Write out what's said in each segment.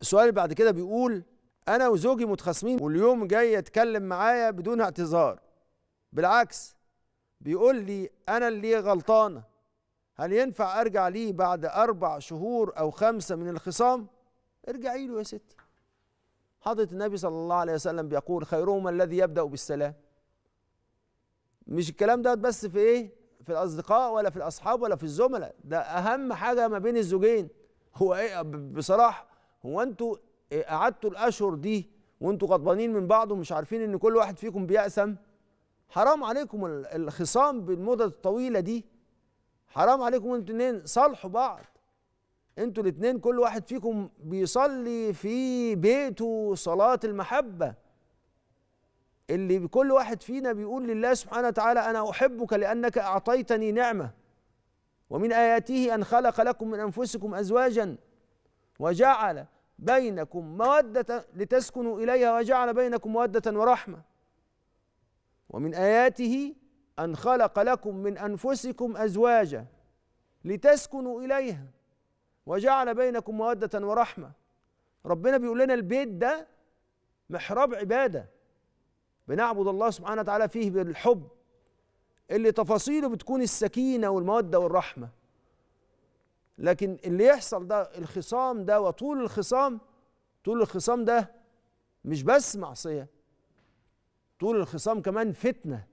السؤال اللي بعد كده بيقول انا وزوجي متخاصمين واليوم جاي يتكلم معايا بدون اعتذار بالعكس بيقول لي انا اللي غلطانه هل ينفع ارجع ليه بعد اربع شهور او خمسه من الخصام ارجعي له يا ستي حضرة النبي صلى الله عليه وسلم بيقول خيرهما الذي يبدأ بالسلام مش الكلام ده بس في ايه في الاصدقاء ولا في الاصحاب ولا في الزملاء ده اهم حاجة ما بين الزوجين هو ايه بصراحة هو انتوا آه، قعدتوا الاشهر دي وانتوا غضبانين من بعض ومش عارفين ان كل واحد فيكم بيأسم حرام عليكم الخصام بالمدة الطويلة دي حرام عليكم انتوا الاثنين صالحوا بعض انتوا الاثنين كل واحد فيكم بيصلي في بيته صلاة المحبة اللي كل واحد فينا بيقول لله سبحانه وتعالى انا احبك لانك اعطيتني نعمه ومن آياته أن خلق لكم من أنفسكم أزواجا وجعل بينكم مودة لتسكنوا إليها وجعل بينكم مودة ورحمة ومن آياته أن خلق لكم من أنفسكم أزواجا لتسكنوا إليها وجعل بينكم مودة ورحمة ربنا بيقول لنا البيت ده محراب عبادة بنعبد الله سبحانه وتعالى فيه بالحب اللي تفاصيله بتكون السكينة والمودة والرحمة لكن اللي يحصل ده الخصام ده وطول الخصام طول الخصام ده مش بس معصية طول الخصام كمان فتنة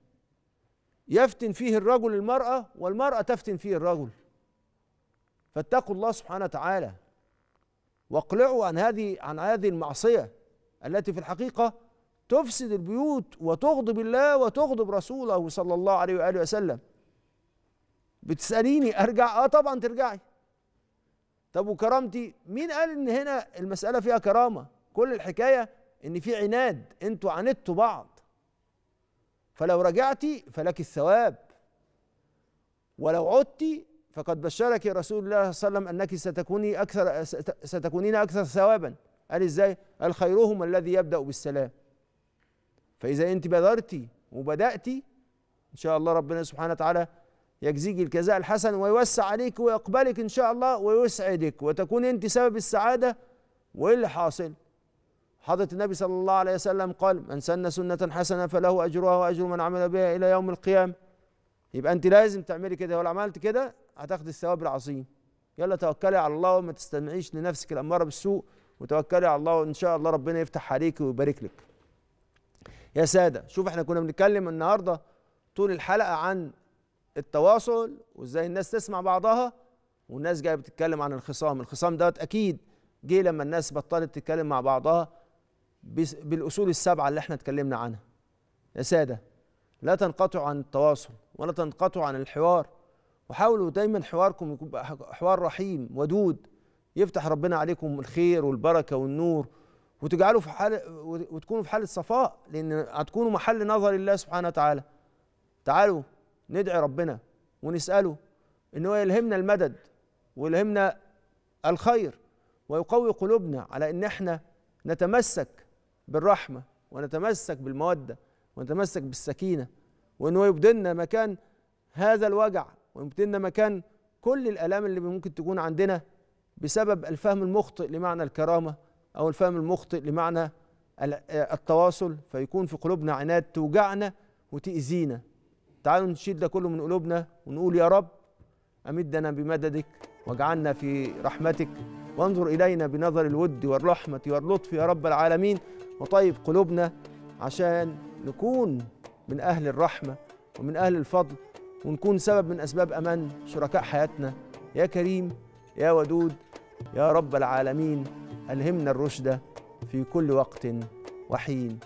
يفتن فيه الرجل المرأة والمرأة تفتن فيه الرجل فاتقوا الله سبحانه وتعالى واقلعوا عن هذه عن هذه المعصية التي في الحقيقة تفسد البيوت وتغضب الله وتغضب رسوله صلى الله عليه وآله وسلم بتسأليني أرجع آه طبعا ترجعي طب وكرامتي مين قال ان هنا المساله فيها كرامه كل الحكايه ان في عناد انتوا عاندتوا بعض فلو رجعتي فلك الثواب ولو عدتي فقد بشرك رسول الله صلى الله عليه وسلم انك ستكوني اكثر ستكونين اكثر ثوابا قال ازاي قال خيرهم الذي يبدا بالسلام فاذا انت بادرتي وبداتي ان شاء الله ربنا سبحانه وتعالى يجزيك الجزاء الحسن ويوسع عليك ويقبلك إن شاء الله ويسعدك وتكون أنت سبب السعادة وإيه اللي حاصل؟ حضرة النبي صلى الله عليه وسلم قال من سن سنة حسنة فله أجرها وأجر من عمل بها إلى يوم القيامة يبقى أنت لازم تعملي كده ولو عملت كده هتاخد الثواب العظيم يلا توكلي على الله وما تستمعيش لنفسك الأمارة بالسوء وتوكلي على الله وإن شاء الله ربنا يفتح عليك ويبارك لك يا سادة شوف احنا كنا بنتكلم النهاردة طول الحلقة عن التواصل وازاي الناس تسمع بعضها والناس جايه بتتكلم عن الخصام الخصام دوت اكيد جه لما الناس بطلت تتكلم مع بعضها بالاصول السبعه اللي احنا اتكلمنا عنها يا ساده لا تنقطعوا عن التواصل ولا تنقطعوا عن الحوار وحاولوا دايما حواركم يكون حوار رحيم ودود يفتح ربنا عليكم الخير والبركه والنور وتجعلوا في حال وتكونوا في حاله صفاء لان هتكونوا محل نظر الله سبحانه وتعالى تعالوا ندعي ربنا ونسأله إن هو يلهمنا المدد ويلهمنا الخير ويقوي قلوبنا على إن إحنا نتمسك بالرحمة ونتمسك بالمودة ونتمسك بالسكينة وإن هو يبدلنا مكان هذا الوجع ويبدلنا مكان كل الآلام اللي ممكن تكون عندنا بسبب الفهم المخطئ لمعنى الكرامة أو الفهم المخطئ لمعنى التواصل فيكون في قلوبنا عناد توجعنا وتأذينا تعالوا نشيل ده كله من قلوبنا ونقول يا رب أمدنا بمددك واجعلنا في رحمتك وانظر إلينا بنظر الود والرحمة واللطف يا رب العالمين وطيب قلوبنا عشان نكون من أهل الرحمة ومن أهل الفضل ونكون سبب من أسباب أمان شركاء حياتنا يا كريم يا ودود يا رب العالمين ألهمنا الرشد في كل وقت وحين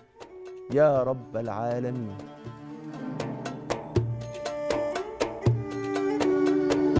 يا رب العالمين